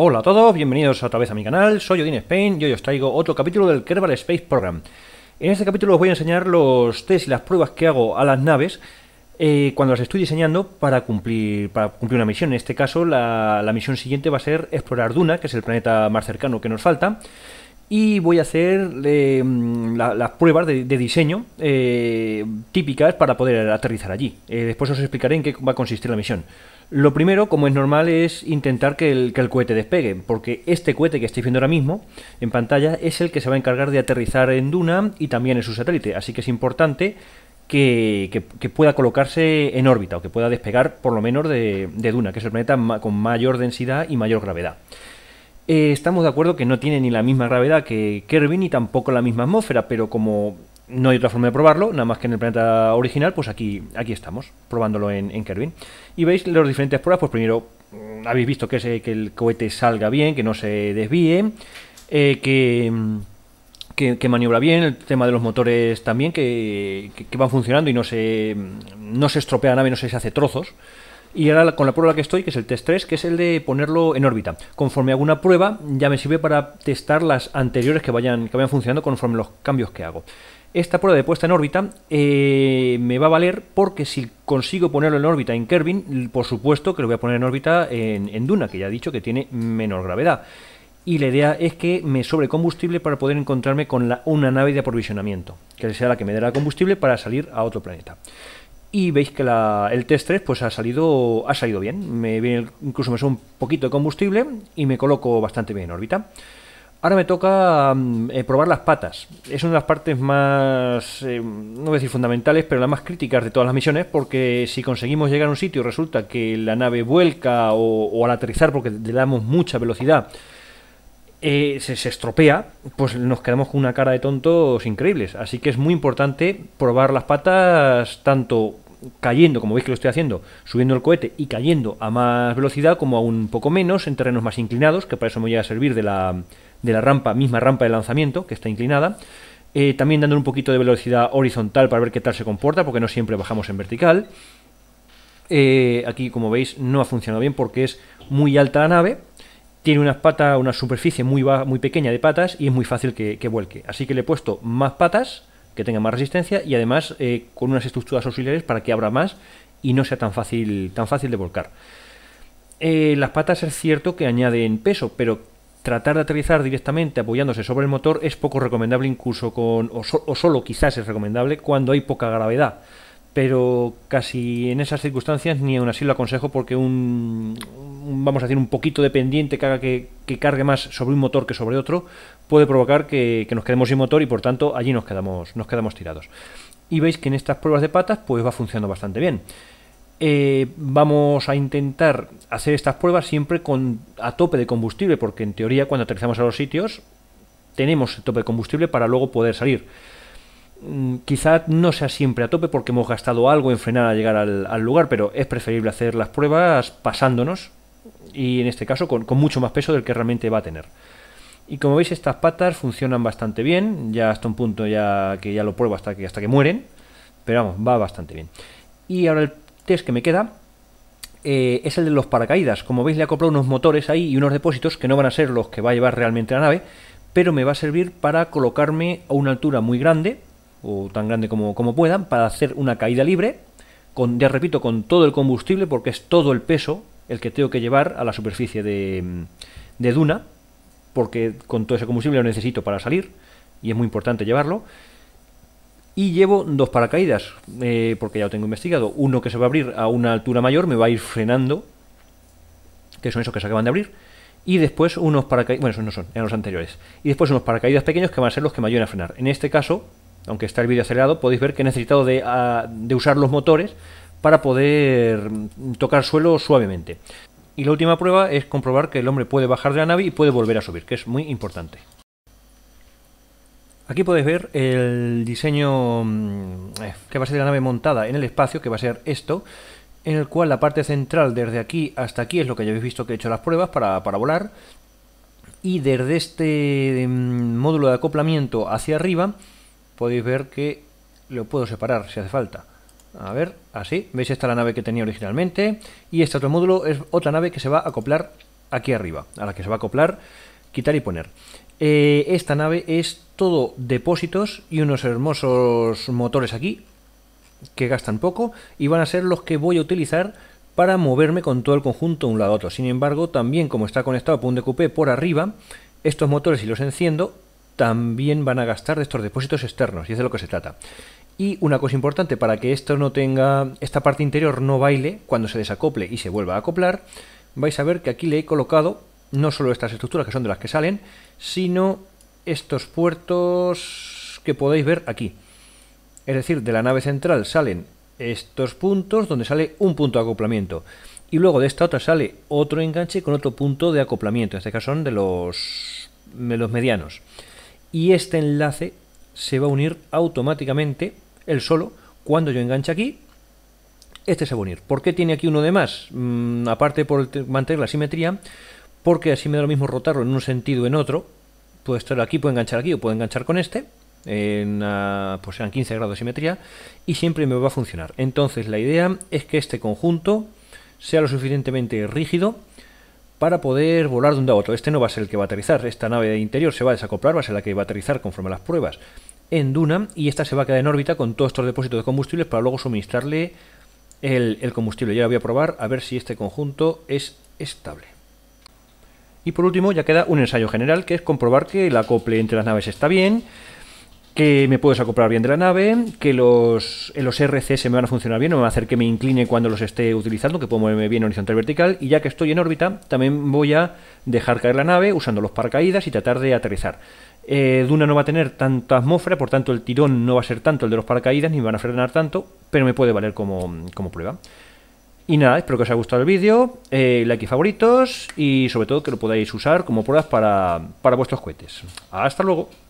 Hola a todos, bienvenidos otra vez a mi canal, soy Odin Spain y hoy os traigo otro capítulo del Kerbal Space Program. En este capítulo os voy a enseñar los test y las pruebas que hago a las naves eh, cuando las estoy diseñando para cumplir, para cumplir una misión. En este caso la, misión siguiente va a ser explorar Duna, que es el planeta más cercano que nos falta, y voy a hacer eh, las pruebas de, diseño eh, típicas para poder aterrizar allí. después os explicaré en qué va a consistir la misión. Lo primero, como es normal, es intentar que el, cohete despegue, porque este cohete que estáis viendo ahora mismo en pantalla es el que se va a encargar de aterrizar en Duna y también en su satélite, así que es importante que, pueda colocarse en órbita o que pueda despegar por lo menos de, Duna, que es el planeta con mayor densidad y mayor gravedad. Eh, estamos de acuerdo que no tiene ni la misma gravedad que Kerbin ni tampoco la misma atmósfera, pero como no hay otra forma de probarlo, nada más que en el planeta original, pues aquí, aquí estamos, probándolo en, en Kerbin. Y veis las diferentes pruebas, pues primero mm, habéis visto que, que el cohete salga bien, que no se desvíe, eh, mm, que, que, maniobra bien, el tema de los motores también, que, van funcionando y no se, mm, no se estropea la nave, no se, hace trozos. Y ahora con la prueba que estoy, que es el test 3, que es el de ponerlo en órbita. Conforme hago una prueba, ya me sirve para testar las anteriores que vayan, que vayan funcionando conforme los cambios que hago. Esta prueba de puesta en órbita eh, me va a valer porque si consigo ponerlo en órbita en Kerbin, por supuesto que lo voy a poner en órbita en, Duna, que ya he dicho que tiene menor gravedad y la idea es que me sobre combustible para poder encontrarme con una nave de aprovisionamiento, que sea la que me dará combustible para salir a otro planeta. Y veis que el test 3 pues ha salido, ha salido bien, me viene, incluso me sube un poquito de combustible y me coloco bastante bien en órbita. Ahora me toca mm, eh, probar las patas. Es una de las partes más, eh, no voy a decir fundamentales, pero las más críticas de todas las misiones, porque si conseguimos llegar a un sitio y resulta que la nave vuelca o, al aterrizar, porque le damos mucha velocidad, eh, se, se, estropea, pues nos quedamos con una cara de tontos increíbles. Así que es muy importante probar las patas tanto cayendo, como veis que lo estoy haciendo, subiendo el cohete y cayendo a más velocidad, como a un poco menos, en terrenos más inclinados, que para eso me voy a servir de la de la rampa, misma rampa de lanzamiento, que está inclinada. Eh, también dando un poquito de velocidad horizontal para ver qué tal se comporta, porque no siempre bajamos en vertical. Eh, aquí, como veis, no ha funcionado bien porque es muy alta la nave, tiene unas patas, una superficie muy, muy pequeña de patas y es muy fácil que, vuelque. Así que le he puesto más patas, que tenga más resistencia y además eh, con unas estructuras auxiliares para que abra más y no sea tan fácil, tan fácil de volcar. las patas es cierto que añaden peso, pero tratar de aterrizar directamente apoyándose sobre el motor es poco recomendable incluso con, o, solo quizás es recomendable cuando hay poca gravedad pero casi en esas circunstancias ni aún así lo aconsejo porque un, vamos a decir un poquito de pendiente que haga que, cargue más sobre un motor que sobre otro puede provocar que, nos quedemos sin motor y por tanto allí nos quedamos nos quedamos tirados y veis que en estas pruebas de patas pues va funcionando bastante bien eh, vamos a intentar hacer estas pruebas siempre con, a tope de combustible, porque en teoría cuando aterrizamos a los sitios tenemos el tope de combustible para luego poder salir. Mm, quizá no sea siempre a tope porque hemos gastado algo en frenar a llegar al, lugar, pero es preferible hacer las pruebas pasándonos y en este caso con, mucho más peso del que realmente va a tener. Y como veis estas patas funcionan bastante bien, ya hasta un punto ya que ya lo pruebo hasta que, hasta que mueren, pero vamos, va bastante bien. Y ahora el que me queda eh, es el de los paracaídas. Como veis le he acoplado unos motores ahí y unos depósitos que no van a ser los que va a llevar realmente la nave, pero me va a servir para colocarme a una altura muy grande, o tan grande como, puedan, para hacer una caída libre, con, ya repito, con todo el combustible, porque es todo el peso el que tengo que llevar a la superficie de, de duna, porque con todo ese combustible lo necesito para salir, y es muy importante llevarlo y llevo dos paracaídas, eh, porque ya lo tengo investigado. Uno que se va a abrir a una altura mayor, me va a ir frenando, que son esos que se acaban de abrir. Y después unos paracaídas, bueno, esos no son, eran los anteriores. Y después unos paracaídas pequeños que van a ser los que me ayuden a frenar. En este caso, aunque está el vídeo acelerado, podéis ver que he necesitado de, ah, de usar los motores para poder mm, tocar suelo suavemente. Y la última prueba es comprobar que el hombre puede bajar de la nave y puede volver a subir, que es muy importante. Aquí podéis ver el diseño mm, eh, que va a ser la nave montada en el espacio, que va a ser esto, en el cual la parte central desde aquí hasta aquí es lo que ya habéis visto que he hecho las pruebas para, para volar, y desde este mm, módulo de acoplamiento hacia arriba podéis ver que lo puedo separar si hace falta. A ver, así. ¿Veis? Esta la nave que tenía originalmente. Y este otro módulo es otra nave que se va a acoplar aquí arriba, a la que se va a acoplar, quitar y poner. Eh, esta nave es todo depósitos y unos hermosos motores aquí que gastan poco y van a ser los que voy a utilizar para moverme con todo el conjunto un lado a otro. Sin embargo, también como está conectado por un DQP por arriba, estos motores si los enciendo también van a gastar de estos depósitos externos y es de lo que se trata. Y una cosa importante para que esto no tenga esta parte interior no baile cuando se desacople y se vuelva a acoplar, vais a ver que aquí le he colocado no solo estas estructuras que son de las que salen, sino estos puertos que podéis ver aquí. Es decir, de la nave central salen estos puntos donde sale un punto de acoplamiento. Y luego de esta otra sale otro enganche con otro punto de acoplamiento. En este caso son de los, de los medianos. Y este enlace se va a unir automáticamente, el solo, cuando yo enganche aquí. Este se va a unir. ¿Por qué tiene aquí uno de más? Mm, aparte por mantener la simetría, porque así me da lo mismo rotarlo en un sentido o en otro. Puedo estar aquí, puedo enganchar aquí o puedo enganchar con este, en, ah, pues sean 15 grados de simetría, y siempre me va a funcionar. Entonces la idea es que este conjunto sea lo suficientemente rígido para poder volar de un lado a otro. Este no va a ser el que va a aterrizar, esta nave de interior se va a desacoplar, va a ser la que va a aterrizar conforme a las pruebas en Duna, y esta se va a quedar en órbita con todos estos depósitos de combustibles para luego suministrarle el, combustible. Ya lo voy a probar a ver si este conjunto es estable. Y por último ya queda un ensayo general, que es comprobar que el acople entre las naves está bien, que me puedo acoplar bien de la nave, que los, eh, los RCS me van a funcionar bien, no me va a hacer que me incline cuando los esté utilizando, que puedo moverme bien horizontal y vertical, y ya que estoy en órbita, también voy a dejar caer la nave usando los paracaídas y tratar de aterrizar. Eh, Duna no va a tener tanta atmósfera, por tanto el tirón no va a ser tanto el de los paracaídas, ni me van a frenar tanto, pero me puede valer como, como prueba. Y nada, espero que os haya gustado el vídeo, eh, like y favoritos y sobre todo que lo podáis usar como pruebas para, para vuestros cohetes. Hasta luego.